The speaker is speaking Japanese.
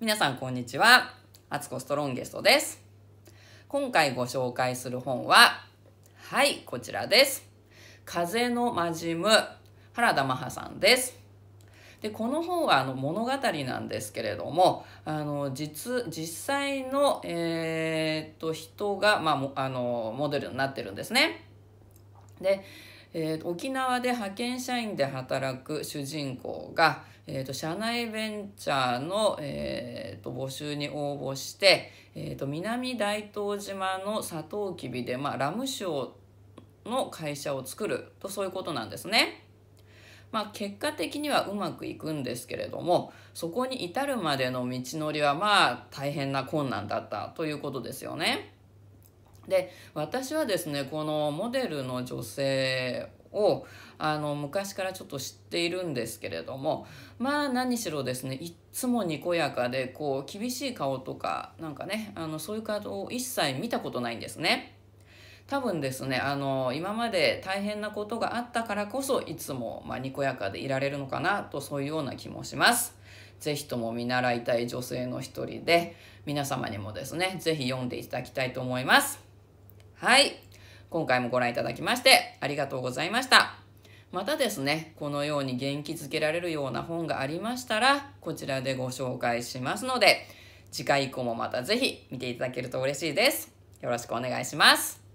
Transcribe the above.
皆さんこんにちは。アツコストロンゲストです。今回ご紹介する本は、はい、こちらです。風の魔じむ、原田真ハさんです。で、この本はあの物語なんですけれども、あの、実、実際の、えー、っと、人が、まあ、あの、モデルになってるんですね。で、えー、沖縄で派遣社員で働く主人公が、えーと、社内ベンチャーの、えーと、募集に応募して、えーと、と南大東島のサトウキビで、まあ、ラム酒の会社を作るとそういうことなんですね。まあ、結果的にはうまくいくんですけれどもそこに至るまでの道のりはまあ大変な困難だったということですよね。で私はですねこのモデルの女性をあの昔からちょっと知っているんですけれどもまあ何しろですねいっつもにこやかでこう厳しい顔とかなんかねあのそういう顔を一切見たことないんですね。多分ですねあの今まで大変なことがあったからこそいつも、まあ、にこやかでいられるのかなとそういうような気もします。是非とも見習いたい女性の一人で皆様にもですね是非読んでいただきたいと思います。はい。今回もご覧いただきましてありがとうございました。またですね、このように元気づけられるような本がありましたら、こちらでご紹介しますので、次回以降もまたぜひ見ていただけると嬉しいです。よろしくお願いします。